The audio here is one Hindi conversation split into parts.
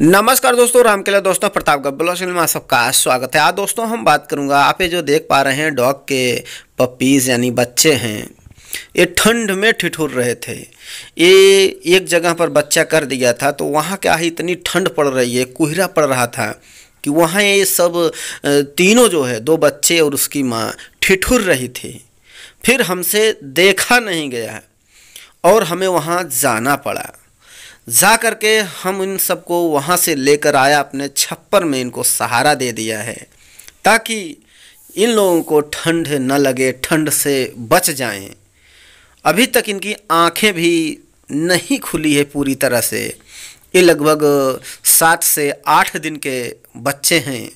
नमस्कार दोस्तों लिए दोस्तों प्रतापगढ़ ब्लॉक में आप सबका स्वागत है आज दोस्तों हम बात करूंगा आप ये जो देख पा रहे हैं डॉग के पपीज़ यानी बच्चे हैं ये ठंड में ठिठुर रहे थे ये एक जगह पर बच्चा कर दिया था तो वहाँ क्या है इतनी ठंड पड़ रही है कोहरा पड़ रहा था कि वहाँ ये सब तीनों जो है दो बच्चे और उसकी माँ ठिठुर रही थी फिर हमसे देखा नहीं गया और हमें वहाँ जाना पड़ा जा करके हम इन सबको वहाँ से लेकर आया अपने छप्पर में इनको सहारा दे दिया है ताकि इन लोगों को ठंड न लगे ठंड से बच जाएं। अभी तक इनकी आंखें भी नहीं खुली है पूरी तरह से ये लगभग सात से आठ दिन के बच्चे हैं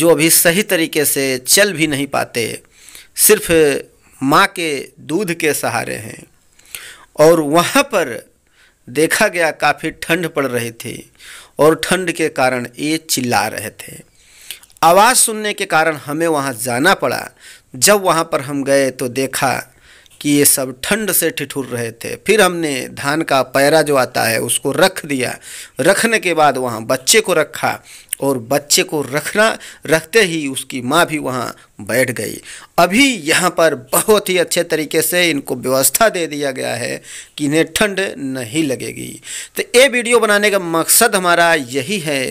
जो अभी सही तरीके से चल भी नहीं पाते सिर्फ माँ के दूध के सहारे हैं और वहाँ पर देखा गया काफ़ी ठंड पड़ रही थी और ठंड के कारण ये चिल्ला रहे थे आवाज़ सुनने के कारण हमें वहाँ जाना पड़ा जब वहाँ पर हम गए तो देखा कि ये सब ठंड से ठिठुर रहे थे फिर हमने धान का पैरा जो आता है उसको रख दिया रखने के बाद वहाँ बच्चे को रखा और बच्चे को रखना रखते ही उसकी माँ भी वहाँ बैठ गई अभी यहाँ पर बहुत ही अच्छे तरीके से इनको व्यवस्था दे दिया गया है कि इन्हें ठंड नहीं लगेगी तो ये वीडियो बनाने का मकसद हमारा यही है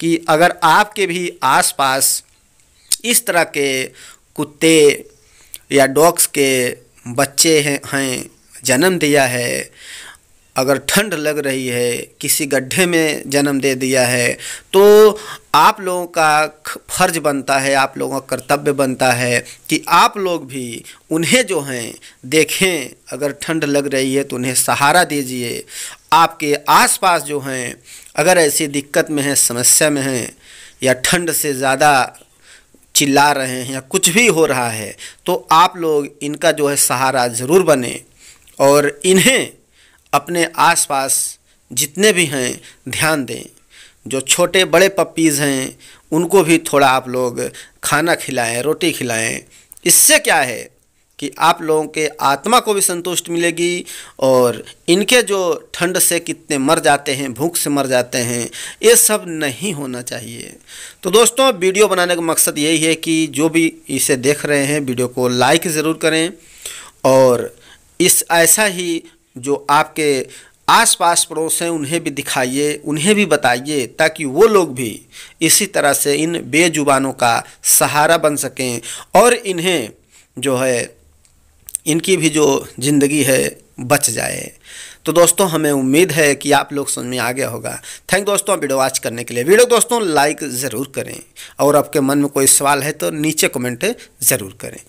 कि अगर आपके भी आसपास इस तरह के कुत्ते या डॉग्स के बच्चे हैं हैं जन्म दिया है अगर ठंड लग रही है किसी गड्ढे में जन्म दे दिया है तो आप लोगों का फर्ज बनता है आप लोगों का कर्तव्य बनता है कि आप लोग भी उन्हें जो हैं देखें अगर ठंड लग रही है तो उन्हें सहारा दीजिए आपके आसपास जो हैं अगर ऐसी दिक्कत में हैं समस्या में हैं या ठंड से ज़्यादा चिल्ला रहे हैं या कुछ भी हो रहा है तो आप लोग इनका जो है सहारा ज़रूर बने और इन्हें अपने आसपास जितने भी हैं ध्यान दें जो छोटे बड़े पप्पीज़ हैं उनको भी थोड़ा आप लोग खाना खिलाएं रोटी खिलाएं इससे क्या है कि आप लोगों के आत्मा को भी संतुष्ट मिलेगी और इनके जो ठंड से कितने मर जाते हैं भूख से मर जाते हैं ये सब नहीं होना चाहिए तो दोस्तों वीडियो बनाने का मकसद यही है कि जो भी इसे देख रहे हैं वीडियो को लाइक ज़रूर करें और इस ऐसा ही जो आपके आस पास पड़ोस हैं उन्हें भी दिखाइए उन्हें भी बताइए ताकि वो लोग भी इसी तरह से इन बेजुबानों का सहारा बन सकें और इन्हें जो है इनकी भी जो ज़िंदगी है बच जाए तो दोस्तों हमें उम्मीद है कि आप लोग समझ में आ गया होगा थैंक दोस्तों वीडियो वॉच करने के लिए वीडियो दोस्तों लाइक ज़रूर करें और आपके मन में कोई सवाल है तो नीचे कमेंट ज़रूर करें